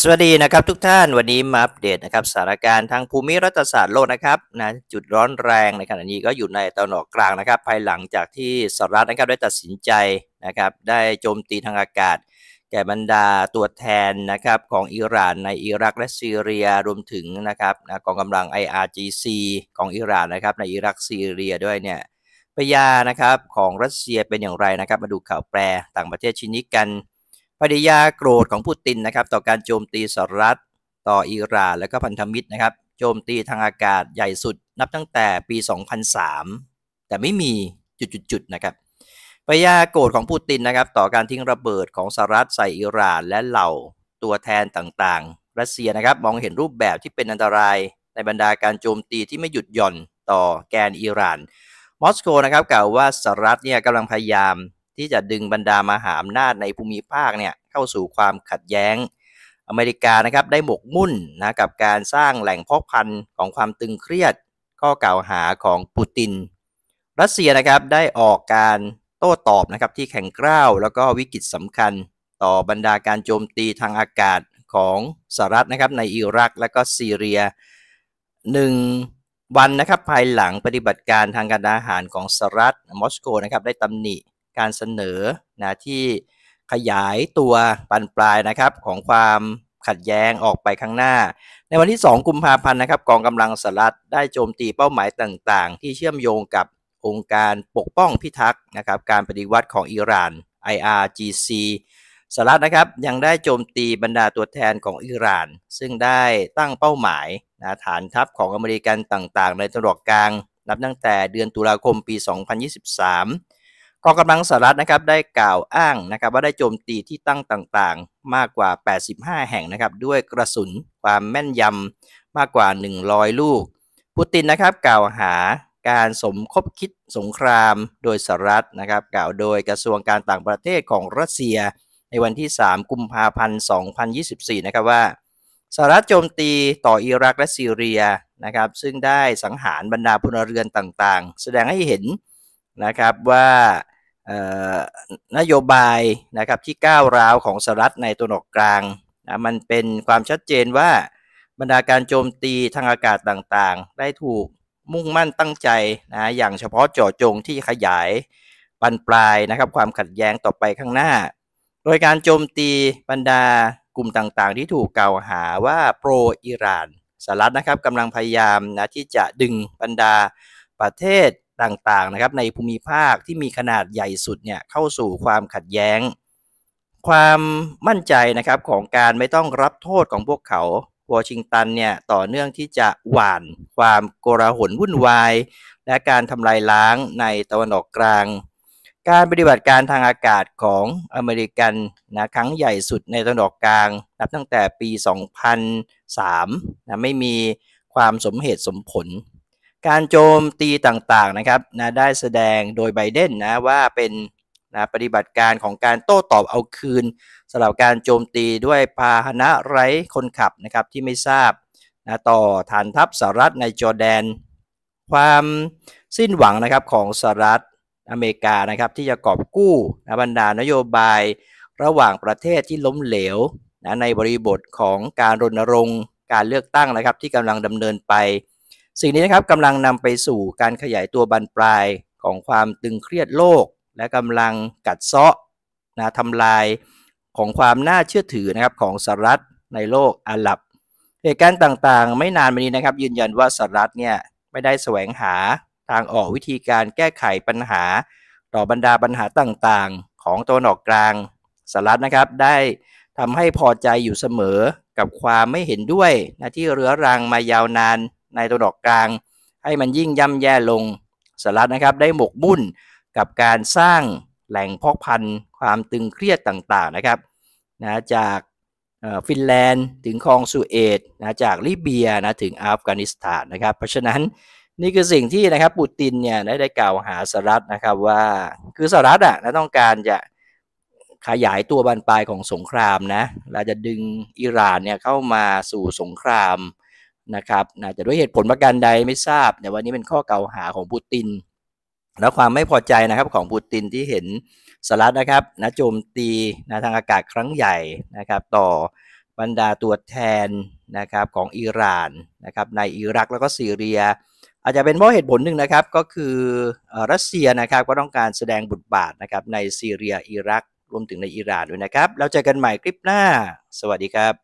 สวัสดีนะครับทุกท่านวันนี้มาอัปเดต นะครับสถานการณ์ทางภูมิรัฐศาสตร์โลกนะครับนะจุดร้อนแรงในขณะนี้ก็อยู่ในตะวันออกกลางนะครับภายหลังจากที่สหรัฐนะครับได้ตัดสินใจนะครับได้โจมตีทางอากาศ แก่บรรดาตัวแทนนะครับของอิหร่าน ในอิรักและซีเรียรวมถึงนะครับกองกำลัง IRGC ของอิหร่านนะครับในอิรักซีเรียด้วยเนี่ยปยานะครับของรัสเซียเป็นอย่างไรนะครับ มาดูข่าวแปรต่างประเทศชิ้นนี้กันปริยาโกรธของปูตินนะครับต่อการโจมตีสหรัฐต่ออิหร่านและก็พันธมิตรนะครับ โจมตีทางอากาศใหญ่สุด นับตั้งแต่ปี 2003 แต่ไม่มีจุดๆนะครับปฏิยาโกรธของปูตินนะครับ ต่อการทิ้งระเบิดของสหรัฐใส่อิหร่านและเหล่าตัวแทนต่างๆ รัสเซียนะครับมองเห็นรูปแบบที่เป็นอันตรายในบรรดาการโจมตีที่ไม่หยุดหย่อนต่อแกนอิหร่านมอสโกนะครับกล่าวว่าสหรัฐเนี่ยกำลังพยายามที่จะดึงบรรดามาหาอำนาจในภูมิภาคเนี่ยเข้าสู่ความขัดแย้ง อเมริกานะครับได้หมกมุ่นนะกับการสร้างแหล่งพกพันธุ์ของความตึงเครียดข้อกล่าวหาของปูติน รัสเซียนะครับได้ออกการโต้ตอบนะครับที่แข็งกร้าว แล้วก็วิกฤตสำคัญต่อบรรดาการโจมตีทางอากาศของสหรัฐนะครับในอิรักและก็ซีเรียหนึ่งวันนะครับภายหลังปฏิบัติการทางการอาหารของสหรัฐมอสโกนะครับได้ตำหนิการเสนอนะที่ขยายตัวปันปลายนะครับของความขัดแย้งออกไปข้างหน้า ในวันที่2กุมภาพันธ์นะครับกองกำลังสหรัฐได้โจมตีเป้าหมายต่างๆ ที่เชื่อมโยงกับองค์การปกป้องพิทักษ์นะครับการปฏิวัติของอิหร่าน IRGC สหรัฐนะครับยังได้โจมตีบรรดาตัวแทนของอิหร่าน ซึ่งได้ตั้งเป้าหมายนะฐานทัพของอเมริกันต่าง ๆ ในตะวันอกกลางนับตั้งแต่เดือนตุลาคมปี 2023กองกำลังสหรัฐนะครับได้กล่าวอ้างนะครับว่าได้โจมตีที่ตั้งต่างๆ มากกว่า 85 แห่งนะครับด้วยกระสุนความแม่นยำมากกว่า 100 ลูก ปูตินนะครับกล่าวหาการสมคบคิดสงครามโดยสหรัฐนะครับกล่าวโดยกระทรวงการต่างประเทศของรัสเซียในวันที่ 3 กุมภาพันธ์ 2024นะครับว่าสหรัฐโจมตีต่ออิรักและซีเรียนะครับซึ่งได้สังหารบรรดาพลเรือนต่างๆ แสดงให้เห็นนะครับว่านโยบายนะครับ ที่ก้าวร้าวของสหรัฐในตัวหนกกลางนะมันเป็นความชัดเจนว่าบรรดาการโจมตีทางอากาศต่างๆ ได้ถูกมุ่งมั่นตั้งใจนะอย่างเฉพาะเจาะจงที่ขยาย ปันปลายนะครับความขัดแย้งต่อไปข้างหน้า โดยการโจมตีบรรดากลุ่มต่างๆที่ถูกกล่าวหาว่าโปรอิหร่านสหรัฐนะครับกำลังพยายามนะที่จะดึงบรรดาประเทศต่างๆ นะครับ ในภูมิภาคที่มีขนาดใหญ่สุดเนี่ยเข้าสู่ความขัดแย้ง ความมั่นใจนะครับของการไม่ต้องรับโทษของพวกเขา วอชิงตันเนี่ยต่อเนื่องที่จะหว่านความโกลาหลวุ่นวาย และการทำลายล้างในตะวันออกกลาง การปฏิบัติการทางอากาศของอเมริกันนะครั้งใหญ่สุดในตะวันออกกลางนับตั้งแต่ปี 2003 นะไม่มีความสมเหตุสมผลการโจมตีต่างๆนะครับนะได้แสดงโดยไบเดนนะว่าเป็นนะปฏิบัติการของการโต้ตอบเอาคืนสำหรับการโจมตีด้วยพาหนะไร้คนขับนะครับ ที่ไม่ทราบนะต่อฐานทัพสหรัฐในจอร์แดน ความสิ้นหวังนะครับของสหรัฐอเมริกานะครับที่จะกอบกู้นะบรรดานโยบาย ระหว่างประเทศที่ล้มเหลวนะในบริบทของการรณรงค์ การเลือกตั้งนะครับที่กำลังดำเนินไปสิ่งนี้นะครับกำลังนำไปสู่การขยายตัวบานปลายของความตึงเครียดโลก และกำลังกัดเซาะนะทำลายของความน่าเชื่อถือนะครับของสหรัฐในโลกอาหรับเหตุการณ์ต่างๆ ไม่นานมานี้นะครับ ยืนยันว่าสหรัฐเนี่ยไม่ได้แสวงหาทางออกวิธีการแก้ไขปัญหาต่อบรรดาปัญหาต่างๆ ของตัวหนอกกลางสหรัฐนะครับได้ทำให้พอใจอยู่เสมอกับความไม่เห็นด้วยนะที่เรื้อรังมายาวนานในตัวดอกกลางให้มันยิ่งย่ำแย่ลงสหรัฐนะครับ ได้หมกมุ่นกับการสร้างแหล่งพอกพันธุ์ความตึงเครียดต่างๆนะครับนะจากฟินแลนด์ ถึงคองสุเอตนะจากลิเบียนะถึงอัฟกานิสถานนะครับ เพราะฉะนั้นนี่คือสิ่งที่นะครับปูตินเนี่ยได้ได้กล่าวหาสหรัฐนะครับว่า คือสหรัฐอ่ะนะต้องการจะขยายตัวบานปลายของสงครามนะเราจะดึงอิหร่านเนี่ยเข้ามาสู่สงครามนะครับนะจะด้วยเหตุผลประการใดไม่ทราบแต่วันนี้เป็นข้อกล่าวหาของปูติน และความไม่พอใจนะครับของปูตินที่เห็นสหรัฐนะครับนะโจมตีนะทางอากาศครั้งใหญ่นะครับ ต่อบรรดาตัวแทนนะครับของอิหร่านนะครับ ในอิรักแล้วก็ซีเรีย อาจจะเป็นเพราะเหตุผลหนึ่งนะครับ ก็คือรัสเซียนะครับก็ต้องการแสดงบทบาทนะครับ ในซีเรีย อิรักรวมถึงในอิหร่านด้วยนะครับเราเจอกันใหม่คลิปหน้าสวัสดีครับ